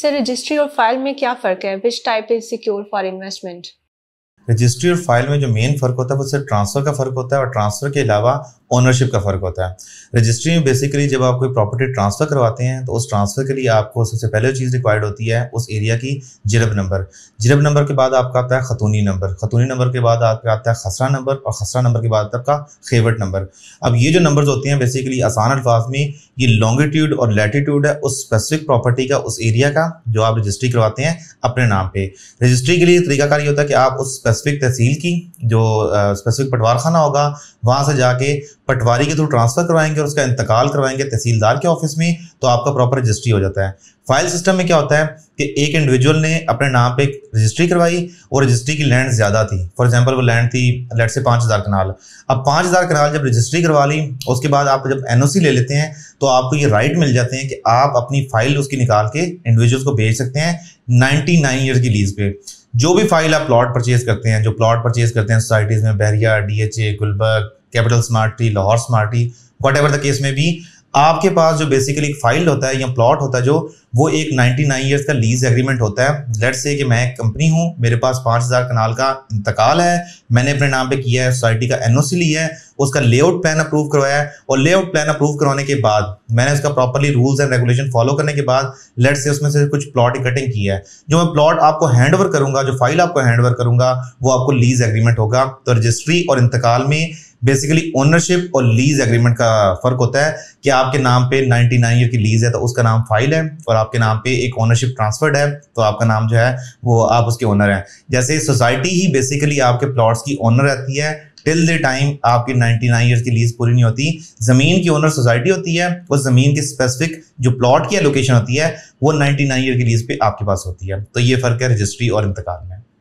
sir registry और file में क्या फ़र्क है which type is secure for investment registry और फाइल में जो मेन फ़र्क होता है वो सिर्फ ट्रांसफ़र का फ़र्क होता है और ट्रांसफ़र के अलावा ओनरशिप का फ़र्क होता है रजिस्ट्री में बेसिकली जब आप कोई प्रॉपर्टी ट्रांसफ़र करवाते हैं तो उस ट्रांसफ़र के लिए आपको सबसे पहले चीज़ रिक्वायर्ड होती है उस एरिया की जिरब नंबर जिरब नंबर के बाद आपका आता है खतूनी नंबर खतूनी नंबर के बाद आपका आता है खसरा नंबर और खसरा नंबर के बाद आपका खेवट नंबर अब ये जो नंबर होते हैं बेसिकली आसान अल्फाज में ये लॉन्गिट्यूड और लैटीट्यूड है उस स्पेसिफिक प्रॉपर्टी का उस एरिया का जो आप रजिस्ट्री करवाते हैं अपने नाम पे रजिस्ट्री के लिए तरीकाकार ये होता है कि आप उस स्पेसिफिक तहसील की जो स्पेसिफिक पटवार खाना होगा वहाँ से जाके पटवारी के थ्रू ट्रांसफ़र करवाएंगे और उसका इंतकाल करवाएंगे तहसीलदार के ऑफिस में तो आपका प्रॉपर रजिस्ट्री हो जाता है फाइल सिस्टम में क्या होता है कि एक इंडिविजुअल ने अपने नाम पे रजिस्ट्री करवाई और रजिस्ट्री की लैंड ज़्यादा थी फॉर एग्जांपल वो लैंड थी लेट से पाँच हज़ार कनाल अब पाँच हज़ार कनाल जब रजिस्ट्री करवा ली उसके बाद आप जब एन ले लेते हैं तो आपको ये राइट मिल जाते हैं कि आप अपनी फाइल उसकी निकाल के इंडिविजुअल को भेज सकते हैं नाइन्टी नाइन ईयर की लीज पे जो भी फाइल आप प्लॉट परचेज करते हैं जो प्लॉट परचेज करते हैं सोसाइटीज़ में Bahria D H A Gulberg capital smart tree Lahore smart whatever the case में भी आपके पास जो बेसिकली एक फाइल होता है या प्लॉट होता है जो वो एक 99 नाइन ईयर्स का लीज एग्रीमेंट होता है लेट से कि मैं एक कंपनी हूँ मेरे पास 5000 कनाल का इंतकाल है मैंने अपने नाम पे किया है सोसाइटी का एनओसी लिया है उसका लेआउट प्लान अप्रूव करवाया है और लेआउट प्लान अप्रूव करवाने के बाद मैंने उसका properly rules and regulation follow करने के बाद लेट से उसमें से कुछ प्लॉट कटिंग की है जो मैं प्लॉट आपको हैंड ओवर करूंगा जो फाइल आपको हैंड ओवर करूंगा वो आपको लीज एग्रीमेंट होगा तो रजिस्ट्री और इंतकाल में बेसिकली ओनरशिप और लीज एग्रीमेंट का फर्क होता है कि आपके नाम पे 99 ईयर की लीज है तो उसका नाम फाइल है और आपके नाम पे एक ओनरशिप ट्रांसफर्ड है तो आपका नाम जो है वो आप उसके ओनर हैं जैसे सोसाइटी ही बेसिकली आपके प्लॉट्स की ओनर रहती है टिल द टाइम आपकी 99 ईयर की लीज पूरी नहीं होती जमीन की ओनर सोसाइटी होती है और जमीन की स्पेसिफिक जो प्लॉट की एलोकेशन होती है वो 99 ईयर की लीज पे आपके पास होती है तो ये फर्क है रजिस्ट्री और इंतकाल में